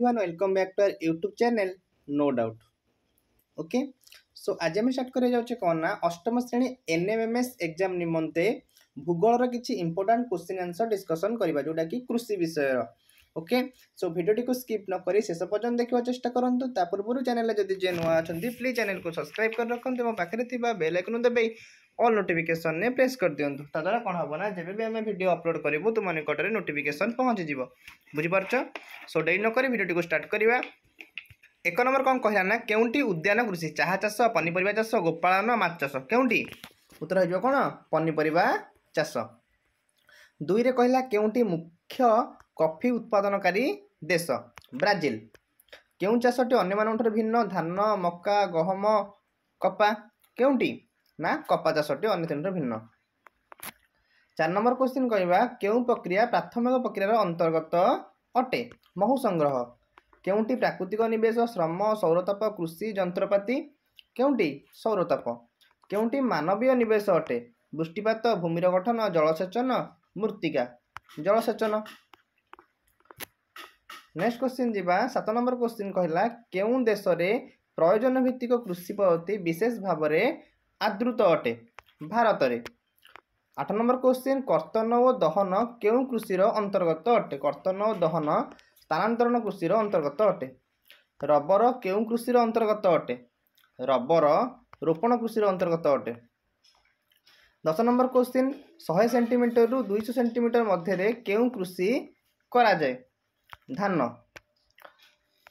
everyone welcome back to our YouTube channel no doubt okay so আজ আমি start করে যাচ্ছে কন না অষ্টম শ্রেণী এনএমএমএস এক্সাম নিমন্তে ভূগোলর কিছু ইম্পর্টাট কোশ্চিন আনসর ডিসকসন করা যেটা কি কৃষি বিষয়ের ওকে সো ভিডিওটি স্কিপ নকরি শেষ পর্যন্ত দেখার চেষ্টা করতু তা পূর্ব চ্যানেলে যদি যে নূয়া অনেক প্লিজ চ্যানেল সবসক্রাইব করে রাখুন এবং পাখে থাকা বেল আইকন দেবে ଅଲ୍ ନୋଟିଫିକେସନ୍ରେ ପ୍ରେସ୍ କରିଦିଅନ୍ତୁ ତାଦ୍ୱାରା କ'ଣ ହେବ ନା ଯେବେ ବି ଆମେ ଭିଡ଼ିଓ ଅପଲୋଡ଼ କରିବୁ ତୁମ ନିକଟରେ ନୋଟିଫିକେସନ୍ ପହଞ୍ଚିଯିବ ବୁଝିପାରୁଛ ସୋ ଡେରି ନକରି ଭିଡ଼ିଓଟିକୁ ଷ୍ଟାର୍ଟ କରିବା ଏକ ନମ୍ବର କ'ଣ କହିଲା ନା କେଉଁଠି ଉଦ୍ୟାନ କୃଷି ଚାହା ଚାଷ ପନିପରିବା ଚାଷ ଗୋପାଳନ ମାଛ ଚାଷ କେଉଁଠି ଉତ୍ତର ହେଇଯିବ କ'ଣ ପନିପରିବା ଚାଷ ଦୁଇରେ କହିଲା କେଉଁଠି ମୁଖ୍ୟ କଫି ଉତ୍ପାଦନକାରୀ ଦେଶ ବ୍ରାଜିଲ କେଉଁ ଚାଷଟି ଅନ୍ୟମାନଙ୍କଠାରୁ ଭିନ୍ନ ଧାନ ମକା ଗହମ କପା କେଉଁଠି ନା କପା ଚାଷଟି ଅନ୍ୟ ତିନିଟି ଭିନ୍ନ ଚାରି ନମ୍ବର କ୍ୱେଶ୍ଚିନ୍ କହିବା କେଉଁ ପ୍ରକ୍ରିୟା ପ୍ରାଥମିକ ପ୍ରକ୍ରିୟାର ଅନ୍ତର୍ଗତ ଅଟେ ମହୁ ସଂଗ୍ରହ କେଉଁଠି ପ୍ରାକୃତିକ ନିବେଶ ଶ୍ରମ ସୌରତାପ କୃଷି ଯନ୍ତ୍ରପାତି କେଉଁଠି ସୌରତାପ କେଉଁଠି ମାନବୀୟ ନିବେଶ ଅଟେ ବୃଷ୍ଟିପାତ ଭୂମିର ଗଠନ ଜଳସେଚନ ମୃତ୍ତିକା ଜଳସେଚନ ନେକ୍ସଟ କ୍ୱେଶ୍ଚିନ୍ ଯିବା ସାତ ନମ୍ବର କ୍ୱେଶ୍ଚିନ୍ କହିଲା କେଉଁ ଦେଶରେ ପ୍ରୟୋଜନ ଭିତ୍ତିକ କୃଷି ପଦ୍ଧତି ବିଶେଷ ଭାବରେ ଆଦୃତ ଅଟେ ଭାରତରେ ଆଠ ନମ୍ବର କୋଶ୍ଚିନ୍ କର୍ତ୍ତନ ଓ ଦହନ କେଉଁ କୃଷିର ଅନ୍ତର୍ଗତ ଅଟେ କର୍ତ୍ତନ ଓ ଦହନ ସ୍ଥାନାନ୍ତରଣ କୃଷିର ଅନ୍ତର୍ଗତ ଅଟେ ରବର କେଉଁ କୃଷିର ଅନ୍ତର୍ଗତ ଅଟେ ରବର ରୋପଣ କୃଷିର ଅନ୍ତର୍ଗତ ଅଟେ ଦଶ ନମ୍ବର କୋଶ୍ଚିନ୍ ଶହେ ସେଣ୍ଟିମିଟରରୁ ଦୁଇଶହ ସେଣ୍ଟିମିଟର ମଧ୍ୟରେ କେଉଁ କୃଷି କରାଯାଏ ଧାନ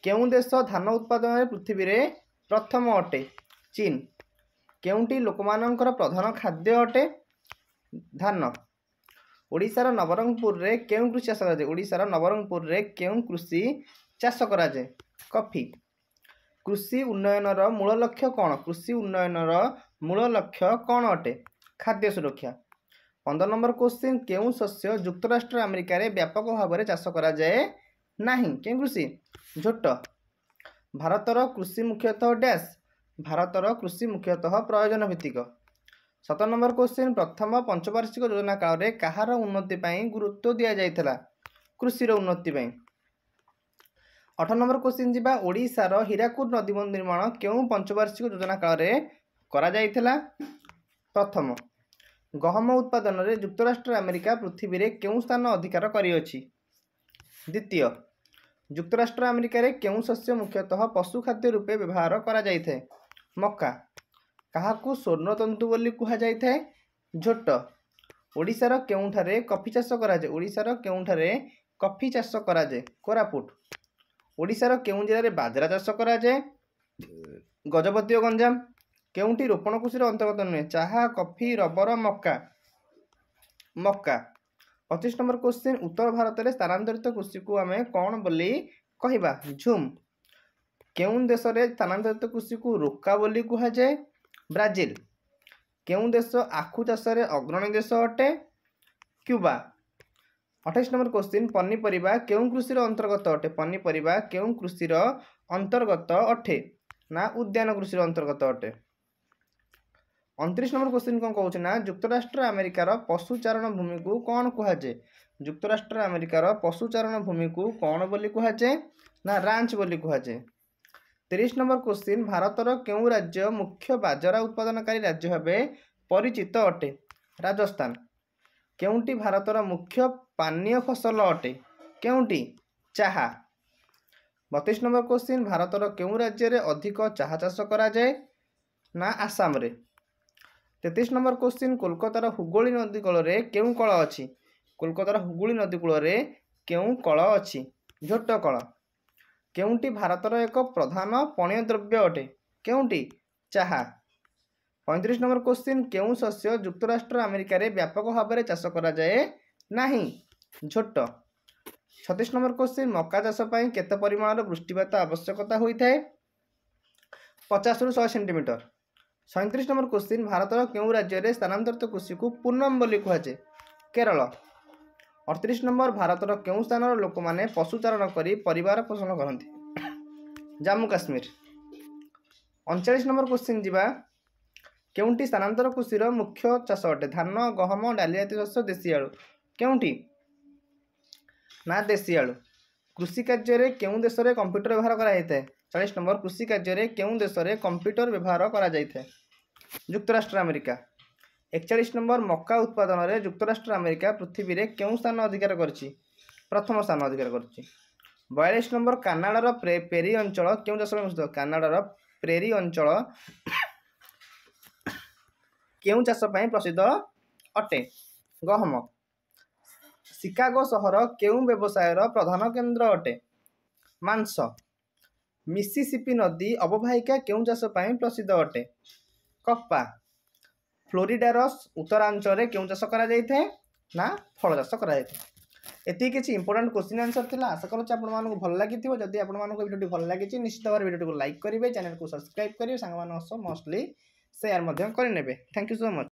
କେଉଁ ଦେଶ ଧାନ ଉତ୍ପାଦନରେ ପୃଥିବୀରେ ପ୍ରଥମ ଅଟେ ଚୀନ କେଉଁଟି ଲୋକମାନଙ୍କର ପ୍ରଧାନ ଖାଦ୍ୟ ଅଟେ ଧାନ ଓଡ଼ିଶାର ନବରଙ୍ଗପୁରରେ କେଉଁ କୃଷି ଚାଷ କରାଯାଏ ଓଡ଼ିଶାର ନବରଙ୍ଗପୁରରେ କେଉଁ କୃଷି ଚାଷ କରାଯାଏ କଫି କୃଷି ଉନ୍ନୟନର ମୂଳ ଲକ୍ଷ୍ୟ କ'ଣ କୃଷି ଉନ୍ନୟନର ମୂଳ ଲକ୍ଷ୍ୟ କ'ଣ ଅଟେ ଖାଦ୍ୟ ସୁରକ୍ଷା ପନ୍ଦର ନମ୍ବର କୋଶ୍ଚିନ୍ କେଉଁ ଶସ୍ୟ ଯୁକ୍ତରାଷ୍ଟ୍ର ଆମେରିକାରେ ବ୍ୟାପକ ଭାବରେ ଚାଷ କରାଯାଏ ନାହିଁ କେଉଁ କୃଷି ଝୋଟ ଭାରତର କୃଷି ମୁଖ୍ୟତଃ ଡ୍ୟାସ୍ ଭାରତର କୃଷି ମୁଖ୍ୟତଃ ପ୍ରୟୋଜନ ଭିତ୍ତିକ ସତର ନମ୍ବର କୋଶ୍ଚିନ୍ ପ୍ରଥମ ପଞ୍ଚବାର୍ଷିକ ଯୋଜନା କାଳରେ କାହାର ଉନ୍ନତି ପାଇଁ ଗୁରୁତ୍ୱ ଦିଆଯାଇଥିଲା କୃଷିର ଉନ୍ନତି ପାଇଁ ଅଠର ନମ୍ବର କୋଶ୍ଚିନ୍ ଯିବା ଓଡ଼ିଶାର ହୀରାକୁଦ ନଦୀବନ୍ଧ ନିର୍ମାଣ କେଉଁ ପଞ୍ଚବାର୍ଷିକ ଯୋଜନା କାଳରେ କରାଯାଇଥିଲା ପ୍ରଥମ ଗହମ ଉତ୍ପାଦନରେ ଯୁକ୍ତରାଷ୍ଟ୍ର ଆମେରିକା ପୃଥିବୀରେ କେଉଁ ସ୍ଥାନ ଅଧିକାର କରିଅଛି ଦ୍ୱିତୀୟ ଯୁକ୍ତରାଷ୍ଟ୍ର ଆମେରିକାରେ କେଉଁ ଶସ୍ୟ ମୁଖ୍ୟତଃ ପଶୁ ଖାଦ୍ୟ ରୂପେ ବ୍ୟବହାର କରାଯାଇଥାଏ ମକା କାହାକୁ ସ୍ୱର୍ଣ୍ଣତନ୍ତୁ ବୋଲି କୁହାଯାଇଥାଏ ଝୋଟ ଓଡ଼ିଶାର କେଉଁଠାରେ କଫି ଚାଷ କରାଯାଏ ଓଡ଼ିଶାର କେଉଁଠାରେ କଫି ଚାଷ କରାଯାଏ କୋରାପୁଟ ଓଡ଼ିଶାର କେଉଁ ଜିଲ୍ଲାରେ ବାଜରା ଚାଷ କରାଯାଏ ଗଜପତି ଓ ଗଞ୍ଜାମ କେଉଁଠି ରୋପଣ କୃଷିର ଅନ୍ତର୍ଗତ ନୁହେଁ ଚାହା କଫି ରବର ମକା ମକା ପଚିଶ ନମ୍ବର କୋଶ୍ଚିନ୍ ଉତ୍ତର ଭାରତରେ ସ୍ଥାନାନ୍ତରିତ କୃଷିକୁ ଆମେ କ'ଣ ବୋଲି କହିବା ଝୁମ୍ କେଉଁ ଦେଶରେ ସ୍ଥାନାନ୍ତରିତ କୃଷିକୁ ରୋକା ବୋଲି କୁହାଯାଏ ବ୍ରାଜିଲ କେଉଁ ଦେଶ ଆଖୁ ଚାଷରେ ଅଗ୍ରଣୀ ଦେଶ ଅଟେ କ୍ୟୁବା ଅଠେଇଶ ନମ୍ବର କୋଶ୍ଚିନ୍ ପନିପରିବା କେଉଁ କୃଷିର ଅନ୍ତର୍ଗତ ଅଟେ ପନିପରିବା କେଉଁ କୃଷିର ଅନ୍ତର୍ଗତ ଅଟେ ନା ଉଦ୍ୟାନ କୃଷିର ଅନ୍ତର୍ଗତ ଅଟେ ଅଣତିରିଶ ନମ୍ବର କୋଶ୍ଚିନ୍ କ'ଣ କହୁଛି ନା ଯୁକ୍ତରାଷ୍ଟ୍ର ଆମେରିକାର ପଶୁଚାରଣ ଭୂମିକୁ କ'ଣ କୁହାଯାଏ ଯୁକ୍ତରାଷ୍ଟ୍ର ଆମେରିକାର ପଶୁଚାରଣ ଭୂମିକୁ କ'ଣ ବୋଲି କୁହାଯାଏ ନା ରାଞ୍ଚ ବୋଲି କୁହାଯାଏ ତିରିଶ ନମ୍ବର କୋଶ୍ଚିନ୍ ଭାରତର କେଉଁ ରାଜ୍ୟ ମୁଖ୍ୟ ବାଜରା ଉତ୍ପାଦନକାରୀ ରାଜ୍ୟ ଭାବେ ପରିଚିତ ଅଟେ ରାଜସ୍ଥାନ କେଉଁଟି ଭାରତର ମୁଖ୍ୟ ପାନୀୟ ଫସଲ ଅଟେ କେଉଁଟି ଚାହା ବତିଶ ନମ୍ବର କୋଶ୍ଚିନ୍ ଭାରତର କେଉଁ ରାଜ୍ୟରେ ଅଧିକ ଚାହା ଚାଷ କରାଯାଏ ନା ଆସାମରେ ତେତିଶ ନମ୍ବର କୋଶ୍ଚିନ୍ କୋଲକାତାର ହୁଗୁଳି ନଦୀ କୂଳରେ କେଉଁ କଳ ଅଛି କୋଲକାତାର ହୁଗୁଳି ନଦୀ କୂଳରେ କେଉଁ କଳ ଅଛି ଝୋଟ କଳ କେଉଁଟି ଭାରତର ଏକ ପ୍ରଧାନ ପଣ୍ୟ ଦ୍ରବ୍ୟ ଅଟେ କେଉଁଟି ଚାହା ପଇଁତିରିଶ ନମ୍ବର କୋଶ୍ଚିନ୍ କେଉଁ ଶସ୍ୟ ଯୁକ୍ତରାଷ୍ଟ୍ର ଆମେରିକାରେ ବ୍ୟାପକ ଭାବରେ ଚାଷ କରାଯାଏ ନାହିଁ ଝୋଟ ଛତିଶ ନମ୍ବର କୋଶ୍ଚିନ୍ ମକା ଚାଷ ପାଇଁ କେତେ ପରିମାଣର ବୃଷ୍ଟିପାତ ଆବଶ୍ୟକତା ହୋଇଥାଏ ପଚାଶରୁ ଶହେ ସେଣ୍ଟିମିଟର ସଇଁତିରିଶ ନମ୍ବର କୋଶ୍ଚିନ୍ ଭାରତର କେଉଁ ରାଜ୍ୟରେ ସ୍ଥାନାନ୍ତରିତ କୃଷିକୁ ପୂନମ୍ ବୋଲି କୁହାଯାଏ କେରଳ ଅଠତିରିଶ ନମ୍ବର ଭାରତର କେଉଁ ସ୍ଥାନର ଲୋକମାନେ ପଶୁଚାରଣ କରି ପରିବାର ପୋଷଣ କରନ୍ତି ଜାମ୍ମୁ କାଶ୍ମୀର ଅଣଚାଳିଶ ନମ୍ବର କୋଶ୍ଚିନ୍ ଯିବା କେଉଁଠି ସ୍ଥାନାନ୍ତର କୃଷିର ମୁଖ୍ୟ ଚାଷ ଅଟେ ଧାନ ଗହମ ଡାଲି ଜାତି ଶସ୍ୟ ଦେଶୀ ଆଳୁ କେଉଁଠି ନା ଦେଶୀ ଆଳୁ କୃଷି କାର୍ଯ୍ୟରେ କେଉଁ ଦେଶରେ କମ୍ପ୍ୟୁଟର ବ୍ୟବହାର କରାଯାଇଥାଏ ଚାଳିଶ ନମ୍ବର କୃଷି କାର୍ଯ୍ୟରେ କେଉଁ ଦେଶରେ କମ୍ପ୍ୟୁଟର ବ୍ୟବହାର କରାଯାଇଥାଏ ଯୁକ୍ତରାଷ୍ଟ୍ର ଆମେରିକା ଏକଚାଳିଶ ନମ୍ବର ମକା ଉତ୍ପାଦନରେ ଯୁକ୍ତରାଷ୍ଟ୍ର ଆମେରିକା ପୃଥିବୀରେ କେଉଁ ସ୍ଥାନ ଅଧିକାର କରିଛି ପ୍ରଥମ ସ୍ଥାନ ଅଧିକାର କରିଛି ବୟାଳିଶ ନମ୍ବର କାନାଡ଼ାର ପେରି ଅଞ୍ଚଳ କେଉଁ ଦେଶ ପାଇଁ କାନାଡ଼ାର ପ୍ରେରୀ ଅଞ୍ଚଳ କେଉଁ ଚାଷ ପାଇଁ ପ୍ରସିଦ୍ଧ ଅଟେ ଗହମ ଚିକାଗୋ ସହର କେଉଁ ବ୍ୟବସାୟର ପ୍ରଧାନ କେନ୍ଦ୍ର ଅଟେ ମାଂସ ମିସିସିପି ନଦୀ ଅବବାହିକା କେଉଁ ଚାଷ ପାଇଁ ପ୍ରସିଦ୍ଧ ଅଟେ କପା ଫ୍ଲୋରିଡାର ଉତ୍ତରାଞ୍ଚଳରେ କେଉଁ ଚାଷ କରାଯାଇଥାଏ ନା ଫଳ ଚାଷ କରାଯାଇଥାଏ ଏତିକି କିଛି ଇମ୍ପୋର୍ଟାଣ୍ଟ କୋଶ୍ଚିନ୍ ଆନ୍ସର୍ ଥିଲା ଆଶା କରୁଛି ଆପଣମାନଙ୍କୁ ଭଲ ଲାଗିଥିବ ଯଦି ଆପଣମାନଙ୍କୁ ଭିଡ଼ିଓଟି ଭଲ ଲାଗିଛି ନିଶ୍ଚିତ ଭାବରେ ଭିଡ଼ିଓଟିକୁ ଲାଇକ୍ କରିବେ ଚ୍ୟାନେଲକୁ ସବସ୍କ୍ରାଇବ୍ କରିବେ ସାଙ୍ଗମାନଙ୍କ ସହ ମୋଷ୍ଟଲି ସେୟାର ମଧ୍ୟ କରିନେବେ ଥ୍ୟାଙ୍କ ୟୁ ସୋ ମଚ୍